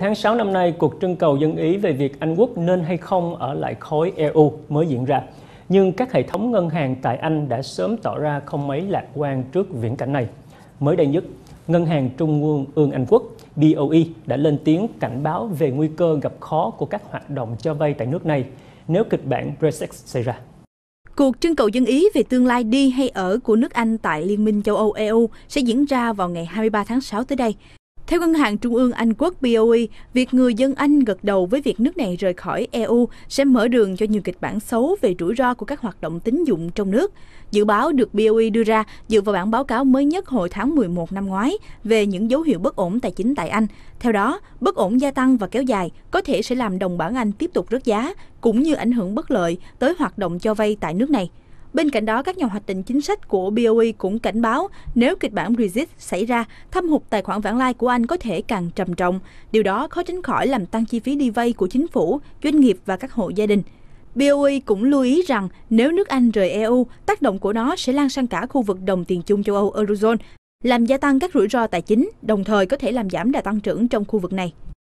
Tháng 6 năm nay, cuộc trưng cầu dân ý về việc Anh quốc nên hay không ở lại khối EU mới diễn ra. Nhưng các hệ thống ngân hàng tại Anh đã sớm tỏ ra không mấy lạc quan trước viễn cảnh này. Mới đây nhất, Ngân hàng Trung ương ương Anh quốc BOE đã lên tiếng cảnh báo về nguy cơ gặp khó của các hoạt động cho vay tại nước này nếu kịch bản Brexit xảy ra. Cuộc trưng cầu dân ý về tương lai đi hay ở của nước Anh tại Liên minh châu Âu EU sẽ diễn ra vào ngày 23 tháng 6 tới đây. Theo Ngân hàng Trung ương Anh Quốc BOE, việc người dân Anh gật đầu với việc nước này rời khỏi EU sẽ mở đường cho nhiều kịch bản xấu về rủi ro của các hoạt động tín dụng trong nước. Dự báo được BOE đưa ra dựa vào bản báo cáo mới nhất hồi tháng 11 năm ngoái về những dấu hiệu bất ổn tài chính tại Anh. Theo đó, bất ổn gia tăng và kéo dài có thể sẽ làm đồng bảng Anh tiếp tục rớt giá, cũng như ảnh hưởng bất lợi tới hoạt động cho vay tại nước này. Bên cạnh đó, các nhà hoạch định chính sách của BOE cũng cảnh báo nếu kịch bản Brexit xảy ra, thâm hụt tài khoản vãng lai của Anh có thể càng trầm trọng. Điều đó khó tránh khỏi làm tăng chi phí đi vay của chính phủ, doanh nghiệp và các hộ gia đình. BOE cũng lưu ý rằng nếu nước Anh rời EU, tác động của nó sẽ lan sang cả khu vực đồng tiền chung châu Âu Eurozone, làm gia tăng các rủi ro tài chính, đồng thời có thể làm giảm đà tăng trưởng trong khu vực này.